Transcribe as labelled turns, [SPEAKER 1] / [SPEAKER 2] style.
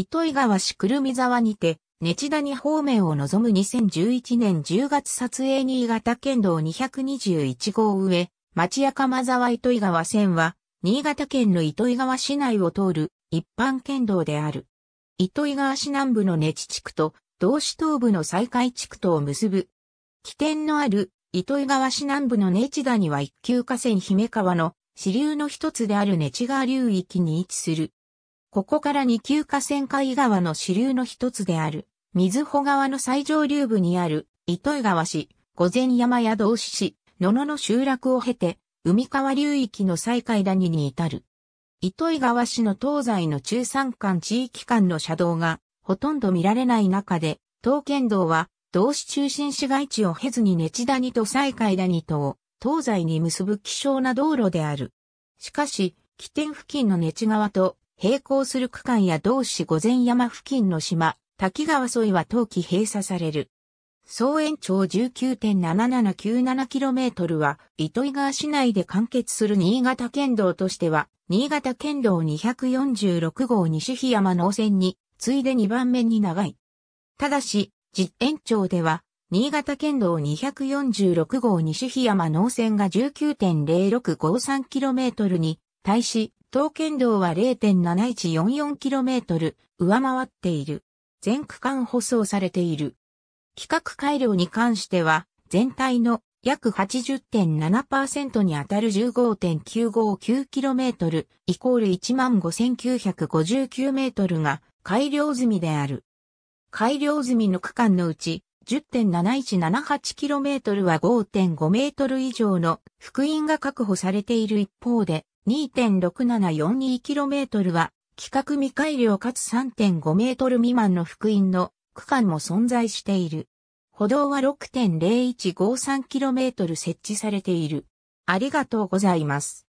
[SPEAKER 1] 糸魚川市久留美沢にて、熱に方面を望む2011年10月撮影新潟県道221号上、町屋鎌沢糸魚川線は、新潟県の糸魚川市内を通る一般県道である。糸魚川市南部の根地地区と、道市東部の西海地区とを結ぶ。起点のある糸魚川市南部の根地には一級河川姫川の支流の一つである根地川流域に位置する。ここから二級河川海川の支流の一つである、水穂川の最上流部にある、糸魚川市、御前山や道志市、野々の集落を経て、海川流域の最下位谷に至る。糸魚川市の東西の中山間地域間の車道がほとんど見られない中で、東県道は、道市中心市街地を経ずに熱谷と西海谷とを東西に結ぶ希少な道路である。しかし、起点付近の熱川と並行する区間や同市御前山付近の島、滝川沿いは冬季閉鎖される。総延長 19.7797km は、糸魚川市内で完結する新潟県道としては、新潟県道246号西日山農線に、次いで2番目に長い。ただし、実延長では、新潟県道246号西日山農線が 19.0653km に、対し、東県道は 0.7144km 上回っている。全区間舗装されている。規格改良に関しては、全体の約80.7%にあたる 15.959km イコール 15,959m が改良済みである。改良済みの区間のうち 10.7178km は5.5メートル以上の福音が確保されている一方で 2.6742km は、規格未改良かつ 3.5m 未満の福音の区間も存在している。歩道は 6.0153km 設置されている。ありがとうございます。